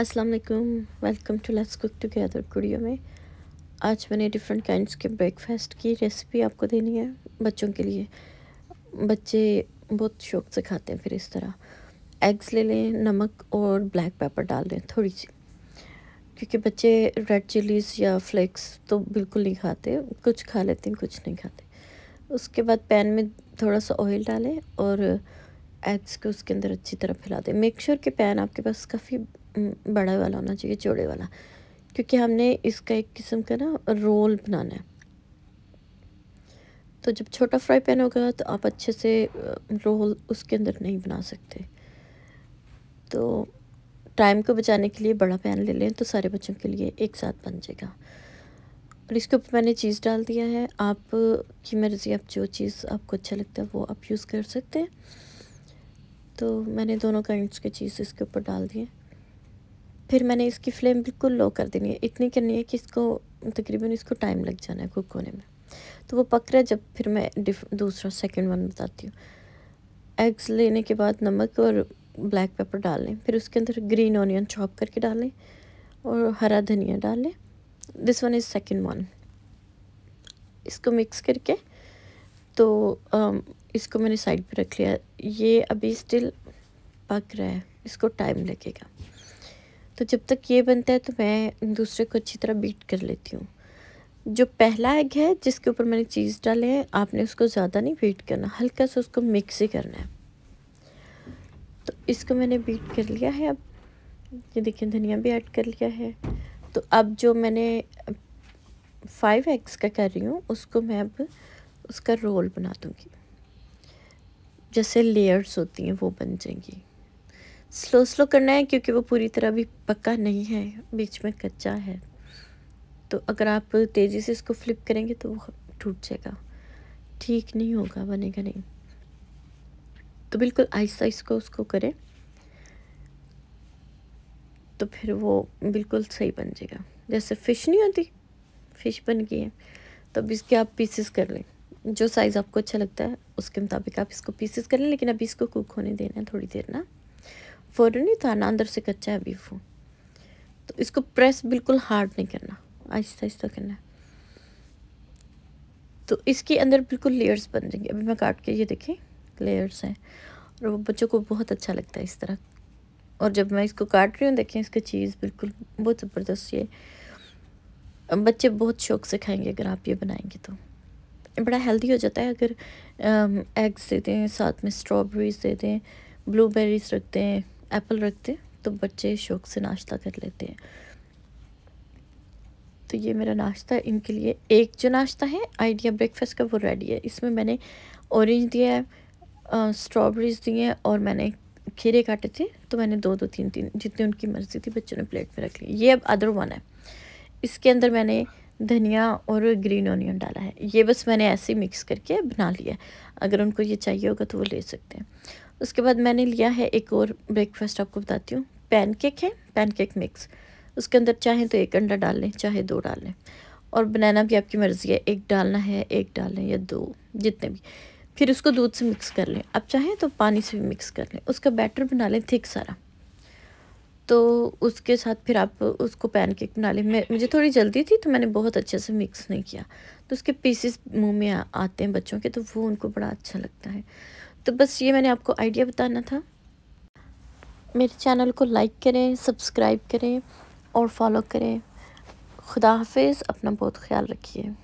अस्सलाम वालेकुम welcome to let's cook together गुड़ियों में आज मैंने डिफरेंट काइंड्स के ब्रेकफास्ट की रेसिपी आपको देनी है बच्चों के लिए बच्चे बहुत शौक से खाते हैं फिर इस तरह एग्स ले लें नमक और ब्लैक पेपर डाल दें थोड़ी सी क्योंकि बच्चे रेड चिलीज़ या फ्लेक्स तो बिल्कुल नहीं खाते कुछ खा लेते हैं कुछ नहीं खाते उसके बाद पैन में थोड़ा सा ऑयल डालें और एग्स को उसके अंदर अच्छी तरह फैला दें मेक श्योर sure कि पैन आपके पास काफ़ी बड़ा वाला होना चाहिए चौड़े वाला क्योंकि हमने इसका एक किस्म का ना रोल बनाना है तो जब छोटा फ्राई पैन होगा तो आप अच्छे से रोल उसके अंदर नहीं बना सकते तो टाइम को बचाने के लिए बड़ा पैन ले लें तो सारे बच्चों के लिए एक साथ बन जाएगा और इसके ऊपर मैंने चीज़ डाल दिया है आप की मर्ज़ी आप जो चीज़ आपको अच्छा लगता है वो आप यूज़ कर सकते हैं तो मैंने दोनों काइंड्स के चीज़ इसके ऊपर डाल दिए फिर मैंने इसकी फ्लेम बिल्कुल लो कर देनी है इतनी करनी है कि इसको तकरीबन इसको टाइम लग जाना है कुक होने में तो वो पक रहा है जब फिर मैं दूसरा सेकंड वन बताती हूँ एग्स लेने के बाद नमक और ब्लैक पेपर डाल लें फिर उसके अंदर ग्रीन ऑनियन चॉप करके डालें और हरा धनिया डाल लें this one is second one इसको मिक्स करके तो इसको मैंने साइड पर रख लिया ये अभी स्टिल पक रहा है इसको टाइम लगेगा तो जब तक ये बनता है तो मैं दूसरे को अच्छी तरह बीट कर लेती हूँ जो पहला एग है जिसके ऊपर मैंने चीज़ डाले हैं आपने उसको ज़्यादा नहीं बीट करना हल्का सा उसको मिक्स ही करना है तो इसको मैंने बीट कर लिया है अब ये देखिए धनिया भी ऐड कर लिया है तो अब जो मैंने फाइव एग्स का कर रही हूँ उसको मैं अब उसका रोल बना दूँगी जैसे लेयर्स होती हैं वो बन जाएंगी स्लो स्लो करना है क्योंकि वो पूरी तरह भी पक्का नहीं है बीच में कच्चा है तो अगर आप तेज़ी से इसको फ्लिप करेंगे तो वो टूट जाएगा ठीक नहीं होगा बनेगा नहीं तो बिल्कुल आइस आइस को उसको करें तो फिर वो बिल्कुल सही बन जाएगा जैसे फ़िश नहीं होती फ़िश बन गई है तो अब इसके आप पीसेस कर लें जो साइज़ आपको अच्छा लगता है उसके मुताबिक आप इसको पीसेस कर लें लेकिन अभी इसको कुक होने देना है थोड़ी देर ना फ़ौरन ही था ना अंदर से कच्चा है बीफ वो तो इसको प्रेस बिल्कुल हार्ड नहीं करना आहिस्ता आहिस्ता करना तो इसके अंदर बिल्कुल लेयर्स बन जाएंगे अभी मैं काट के ये देखें लेयर्स हैं और वो बच्चों को बहुत अच्छा लगता है इस तरह और जब मैं इसको काट रही हूँ देखें इसका चीज़ बिल्कुल बहुत ज़बरदस्त ये बच्चे बहुत शौक से खाएंगे अगर आप ये बनाएंगे तो बड़ा हेल्दी हो जाता है अगर एग्स दे दें साथ में स्ट्रॉबेरीज दे दें ब्लूबेरीज रख दें एप्पल रखते तो बच्चे शौक से नाश्ता कर लेते हैं तो ये मेरा नाश्ता है इनके लिए एक जो नाश्ता है आइडिया ब्रेकफास्ट का वो रेडी है इसमें मैंने ऑरेंज दिया है स्ट्रॉबेरीज दी हैं और मैंने खीरे काटे थे तो मैंने दो दो तीन तीन जितनी उनकी मर्ज़ी थी बच्चों ने प्लेट में रख ली ये अब अदर वन है इसके अंदर मैंने धनिया और ग्रीन ऑनियन डाला है ये बस मैंने ऐसे ही मिक्स करके बना लिया अगर उनको ये चाहिए होगा तो वो ले सकते हैं उसके बाद मैंने लिया है एक और ब्रेकफास्ट आपको बताती हूँ पैनकेक है पैनकेक मिक्स उसके अंदर चाहे तो एक अंडा डाल लें चाहे दो डाल लें और बनाना भी आपकी मर्ज़ी है एक डालना है एक डाल लें या दो जितने भी फिर उसको दूध से मिक्स कर लें आप चाहें तो पानी से भी मिक्स कर लें उसका बैटर बना लें थिक सारा तो उसके साथ फिर आप उसको पैनकेक बना लें मैं मुझे थोड़ी जल्दी थी तो मैंने बहुत अच्छे से मिक्स नहीं किया तो उसके पीसेस मुंह में आ, आते हैं बच्चों के तो वो उनको बड़ा अच्छा लगता है तो बस ये मैंने आपको आइडिया बताना था मेरे चैनल को लाइक करें सब्सक्राइब करें और फॉलो करें खुदा हाफिज़ अपना बहुत ख्याल रखिए